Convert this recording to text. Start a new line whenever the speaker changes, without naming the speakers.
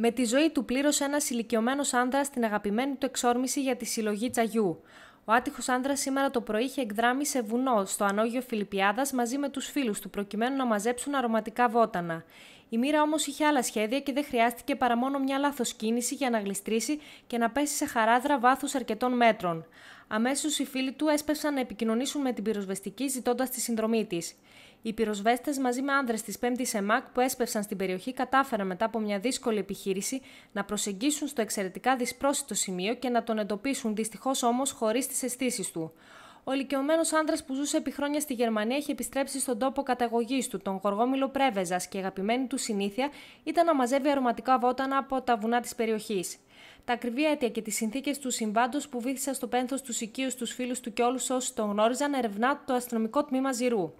Με τη ζωή του πλήρωσε ένας ηλικιωμένος άνδρας την αγαπημένη του εξόρμηση για τη συλλογή τσαγιού. Ο άτυχος άνδρας σήμερα το πρωί είχε εκδράμει σε βουνό, στο ανώγιο Φιλιππιάδας μαζί με τους φίλους του, προκειμένου να μαζέψουν αρωματικά βότανα. Η μοίρα όμως είχε άλλα σχέδια και δεν χρειάστηκε παρά μόνο μια λάθος κίνηση για να γλιστρήσει και να πέσει σε χαράδρα βάθους αρκετών μέτρων. Αμέσως οι φίλοι του έσπευσαν να επικοινωνήσουν με την πυροσβεστική ζητώντας τη συνδρομή της. Οι πυροσβέστες μαζί με άνδρες της 5η ΕΜΑΚ που έσπευσαν στην περιοχή κατάφεραν μετά από μια δύσκολη επιχείρηση να προσεγγίσουν στο εξαιρετικά δυσπρόσιτο σημείο και να τον εντοπίσουν δυστυχώς όμως χωρίς τις αισθήσεις του. Ο ηλικιωμένος άντρα που ζούσε επί χρόνια στη Γερμανία έχει επιστρέψει στον τόπο καταγωγής του, τον Γοργόμιλο Πρέβεζας, και η αγαπημένη του συνήθεια ήταν να μαζεύει αρωματικά βότανα από τα βουνά της περιοχής. Τα ακριβή αίτια και τις συνθήκες του συμβάντος που βήθησαν στο πένθος τους οικείους, τους φίλους του και όλους όσους τον γνώριζαν, ερευνά το αστυνομικό τμήμα Ζηρού.